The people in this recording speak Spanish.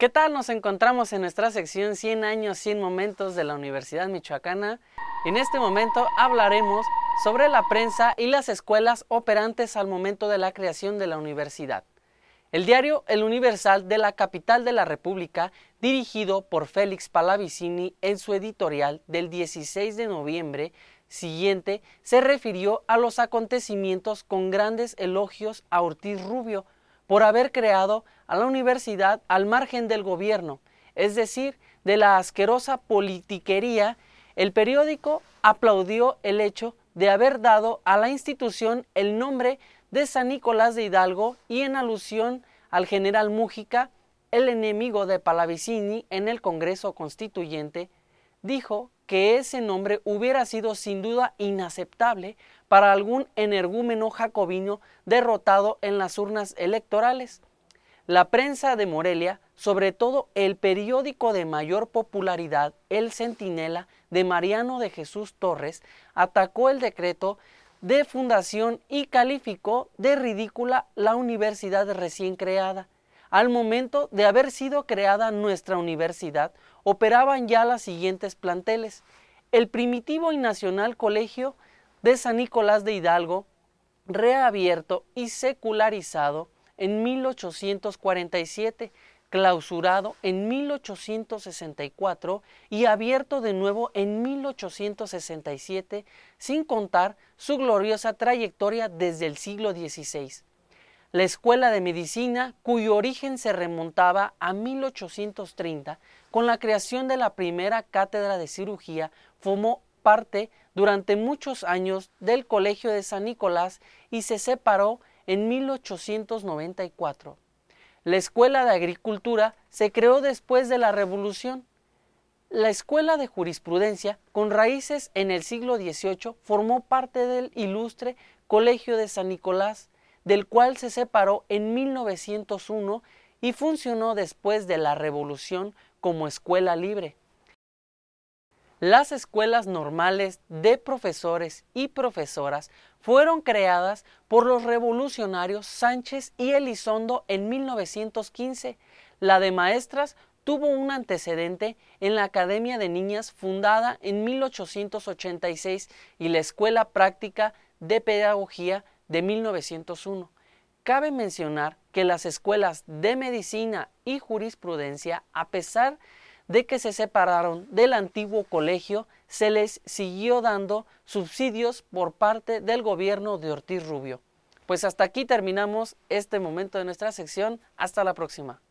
¿Qué tal? Nos encontramos en nuestra sección 100 años, 100 momentos de la Universidad Michoacana. En este momento hablaremos sobre la prensa y las escuelas operantes al momento de la creación de la universidad. El diario El Universal de la capital de la República, dirigido por Félix Palavicini en su editorial del 16 de noviembre siguiente, se refirió a los acontecimientos con grandes elogios a Ortiz Rubio, por haber creado a la universidad al margen del gobierno, es decir, de la asquerosa politiquería, el periódico aplaudió el hecho de haber dado a la institución el nombre de San Nicolás de Hidalgo y en alusión al general Mújica, el enemigo de Palavicini en el Congreso Constituyente dijo que ese nombre hubiera sido sin duda inaceptable para algún energúmeno jacobino derrotado en las urnas electorales. La prensa de Morelia, sobre todo el periódico de mayor popularidad, El Centinela, de Mariano de Jesús Torres, atacó el decreto de fundación y calificó de ridícula la universidad recién creada. Al momento de haber sido creada nuestra universidad, operaban ya las siguientes planteles. El primitivo y nacional colegio de San Nicolás de Hidalgo, reabierto y secularizado en 1847, clausurado en 1864 y abierto de nuevo en 1867, sin contar su gloriosa trayectoria desde el siglo XVI la Escuela de Medicina, cuyo origen se remontaba a 1830 con la creación de la primera cátedra de cirugía, formó parte durante muchos años del Colegio de San Nicolás y se separó en 1894. La Escuela de Agricultura se creó después de la Revolución. La Escuela de Jurisprudencia, con raíces en el siglo XVIII, formó parte del ilustre Colegio de San Nicolás, del cual se separó en 1901 y funcionó después de la Revolución como escuela libre. Las escuelas normales de profesores y profesoras fueron creadas por los revolucionarios Sánchez y Elizondo en 1915. La de maestras tuvo un antecedente en la Academia de Niñas fundada en 1886 y la Escuela Práctica de Pedagogía de 1901. Cabe mencionar que las escuelas de medicina y jurisprudencia, a pesar de que se separaron del antiguo colegio, se les siguió dando subsidios por parte del gobierno de Ortiz Rubio. Pues hasta aquí terminamos este momento de nuestra sección. Hasta la próxima.